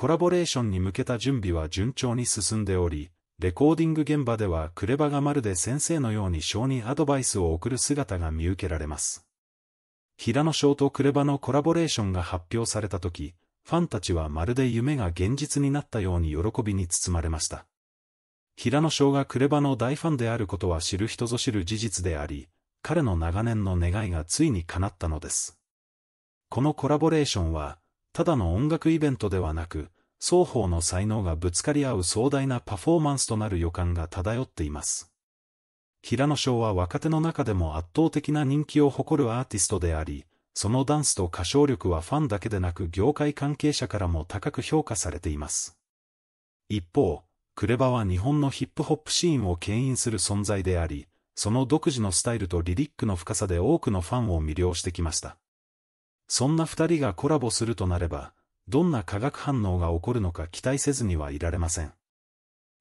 コラボレーションに向けた準備は順調に進んでおり、レコーディング現場ではクレバがまるで先生のように小にアドバイスを送る姿が見受けられます。平野翔とクレバのコラボレーションが発表された時、ファンたちはまるで夢が現実になったように喜びに包まれました。平野翔がクレバの大ファンであることは知る人ぞ知る事実であり、彼の長年の願いがついに叶ったのです。このコラボレーションは、ただの音楽イベントではなく、双方の才能がぶつかり合う壮大なパフォーマンスとなる予感が漂っています。平野翔は若手の中でも圧倒的な人気を誇るアーティストであり、そのダンスと歌唱力はファンだけでなく業界関係者からも高く評価されています。一方、クレバは日本のヒップホップシーンを牽引する存在であり、その独自のスタイルとリリックの深さで多くのファンを魅了してきました。そんな二人がコラボするとなれば、どんな化学反応が起こるのか期待せずにはいられません。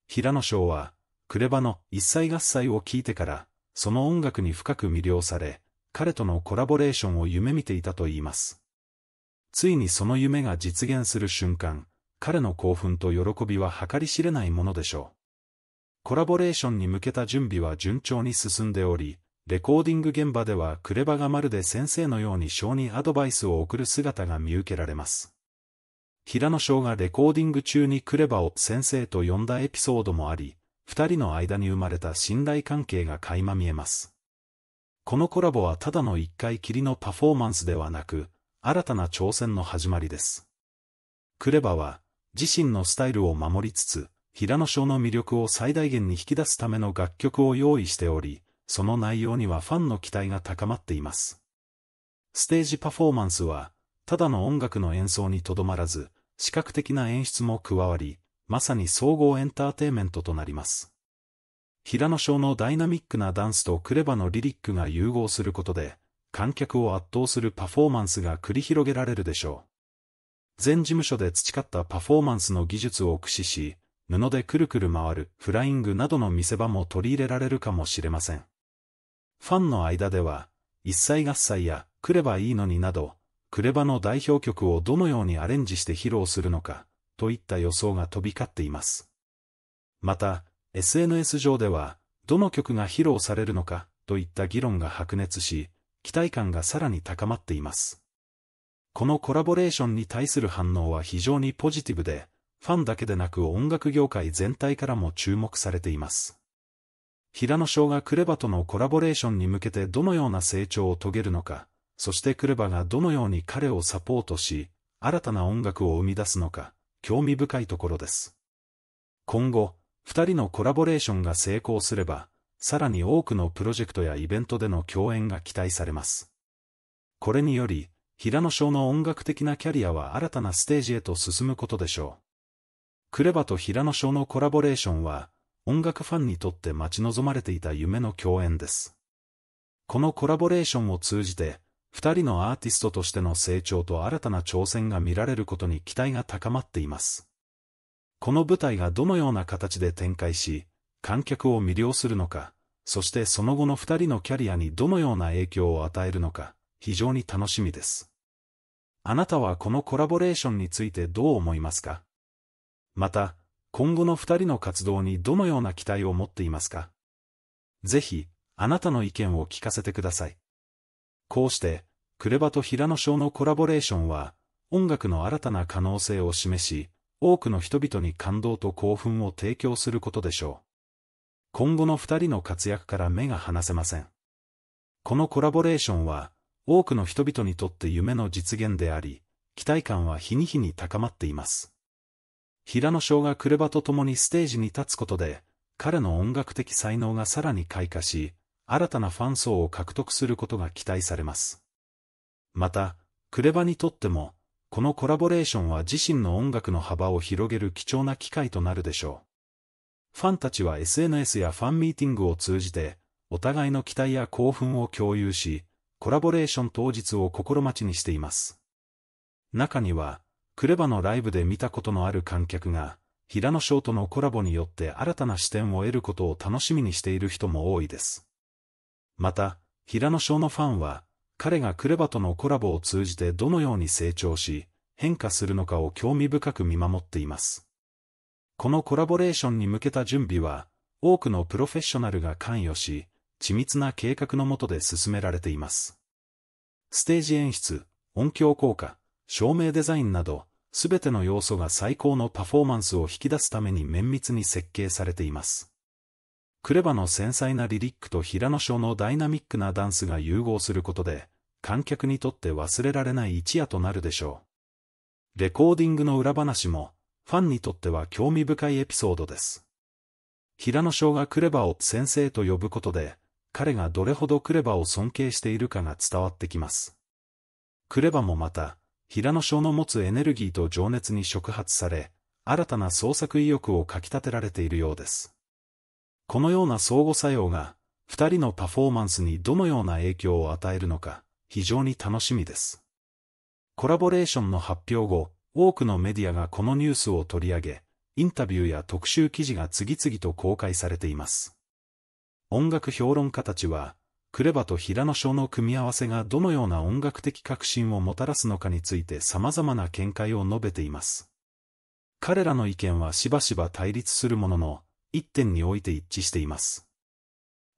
平野翔は、クレバの一切合切を聞いてから、その音楽に深く魅了され、彼とのコラボレーションを夢見ていたと言います。ついにその夢が実現する瞬間、彼の興奮と喜びは計り知れないものでしょう。コラボレーションに向けた準備は順調に進んでおり、レコーディング現場ではクレバがまるで先生のように小にアドバイスを送る姿が見受けられます。平野翔がレコーディング中にクレバを先生と呼んだエピソードもあり、二人の間に生まれた信頼関係が垣間見えます。このコラボはただの一回きりのパフォーマンスではなく、新たな挑戦の始まりです。クレバは、自身のスタイルを守りつつ、平野翔の魅力を最大限に引き出すための楽曲を用意しており、その内容にはファンの期待が高まっています。ステージパフォーマンスは、ただの音楽の演奏にとどまらず、視覚的な演出も加わり、まさに総合エンターテイメントとなります。平野翔のダイナミックなダンスとクレバのリリックが融合することで、観客を圧倒するパフォーマンスが繰り広げられるでしょう。全事務所で培ったパフォーマンスの技術を駆使し、布でくるくる回るフライングなどの見せ場も取り入れられるかもしれません。ファンの間では、一切合切や、来ればいいのになど、クレバの代表曲をどのようにアレンジして披露するのか、といった予想が飛び交っています。また、SNS 上では、どの曲が披露されるのか、といった議論が白熱し、期待感がさらに高まっています。このコラボレーションに対する反応は非常にポジティブで、ファンだけでなく音楽業界全体からも注目されています。平野翔がクレバとのコラボレーションに向けてどのような成長を遂げるのか、そしてクレバがどのように彼をサポートし、新たな音楽を生み出すのか、興味深いところです。今後、二人のコラボレーションが成功すれば、さらに多くのプロジェクトやイベントでの共演が期待されます。これにより、平野翔の音楽的なキャリアは新たなステージへと進むことでしょう。クレバと平野翔のコラボレーションは、音楽ファンにとって待ち望まれていた夢の共演です。このコラボレーションを通じて、二人のアーティストとしての成長と新たな挑戦が見られることに期待が高まっています。この舞台がどのような形で展開し、観客を魅了するのか、そしてその後の二人のキャリアにどのような影響を与えるのか、非常に楽しみです。あなたはこのコラボレーションについてどう思いますかまた、今後の二人の活動にどのような期待を持っていますかぜひ、あなたの意見を聞かせてください。こうして、クレバと平野翔のコラボレーションは、音楽の新たな可能性を示し、多くの人々に感動と興奮を提供することでしょう。今後の二人の活躍から目が離せません。このコラボレーションは、多くの人々にとって夢の実現であり、期待感は日に日に高まっています。平野翔がクレバと共にステージに立つことで、彼の音楽的才能がさらに開花し、新たなファン層を獲得することが期待されます。また、クレバにとっても、このコラボレーションは自身の音楽の幅を広げる貴重な機会となるでしょう。ファンたちは SNS やファンミーティングを通じて、お互いの期待や興奮を共有し、コラボレーション当日を心待ちにしています。中には、クレバのライブで見たことのある観客が、平野翔とのコラボによって新たな視点を得ることを楽しみにしている人も多いです。また、平野翔のファンは、彼がクレバとのコラボを通じてどのように成長し、変化するのかを興味深く見守っています。このコラボレーションに向けた準備は、多くのプロフェッショナルが関与し、緻密な計画のもとで進められています。ステージ演出、音響効果、照明デザインなど、すべての要素が最高のパフォーマンスを引き出すために綿密に設計されています。クレバの繊細なリリックと平野翔のダイナミックなダンスが融合することで、観客にとって忘れられない一夜となるでしょう。レコーディングの裏話も、ファンにとっては興味深いエピソードです。平野翔がクレバを先生と呼ぶことで、彼がどれほどクレバを尊敬しているかが伝わってきます。クレバもまた、平野翔の持つエネルギーと情熱に触発され、新たな創作意欲をかき立てられているようです。このような相互作用が、二人のパフォーマンスにどのような影響を与えるのか、非常に楽しみです。コラボレーションの発表後、多くのメディアがこのニュースを取り上げ、インタビューや特集記事が次々と公開されています。音楽評論家たちは、クレバと平野賞の組み合わせがどのような音楽的革新をもたらすのかについて様々な見解を述べています。彼らの意見はしばしば対立するものの、一点において一致しています。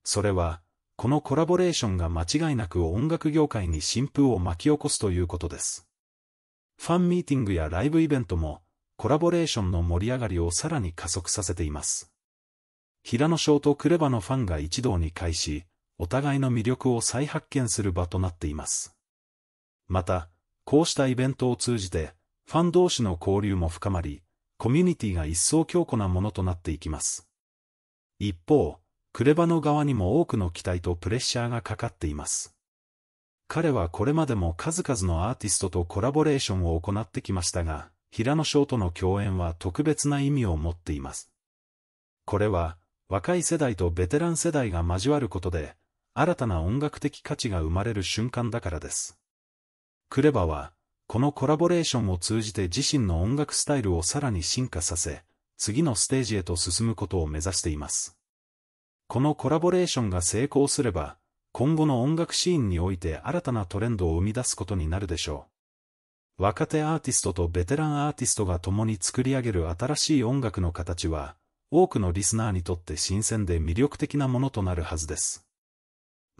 それは、このコラボレーションが間違いなく音楽業界に新風を巻き起こすということです。ファンミーティングやライブイベントも、コラボレーションの盛り上がりをさらに加速させています。平野翔とクレバのファンが一堂に会し、お互いの魅力を再発見する場となっています。また、こうしたイベントを通じて、ファン同士の交流も深まり、コミュニティが一層強固なものとなっていきます。一方、クレバの側にも多くの期待とプレッシャーがかかっています。彼はこれまでも数々のアーティストとコラボレーションを行ってきましたが、平野翔との共演は特別な意味を持っています。これは、若い世代とベテラン世代が交わることで、新たな音楽的価値が生まれる瞬間だからです。クレバは、このコラボレーションを通じて自身の音楽スタイルをさらに進化させ、次のステージへと進むことを目指しています。このコラボレーションが成功すれば、今後の音楽シーンにおいて新たなトレンドを生み出すことになるでしょう。若手アーティストとベテランアーティストが共に作り上げる新しい音楽の形は、多くのリスナーにとって新鮮で魅力的なものとなるはずです。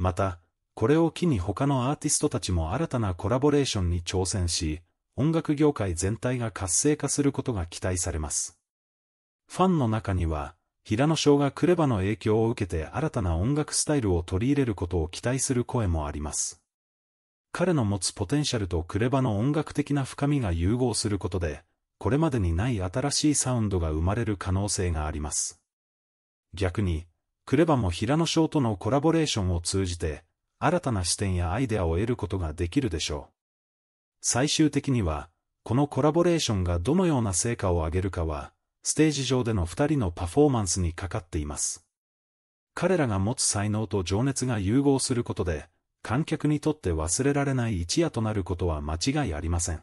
また、これを機に他のアーティストたちも新たなコラボレーションに挑戦し、音楽業界全体が活性化することが期待されます。ファンの中には、平野翔がクレバの影響を受けて新たな音楽スタイルを取り入れることを期待する声もあります。彼の持つポテンシャルとクレバの音楽的な深みが融合することで、これまでにない新しいサウンドが生まれる可能性があります。逆に、クレバも平野翔とのコラボレーションを通じて、新たな視点やアイデアを得ることができるでしょう。最終的には、このコラボレーションがどのような成果を上げるかは、ステージ上での二人のパフォーマンスにかかっています。彼らが持つ才能と情熱が融合することで、観客にとって忘れられない一夜となることは間違いありません。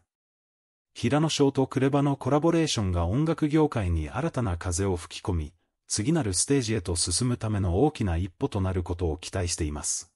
平野翔とクレバのコラボレーションが音楽業界に新たな風を吹き込み、次なるステージへと進むための大きな一歩となることを期待しています。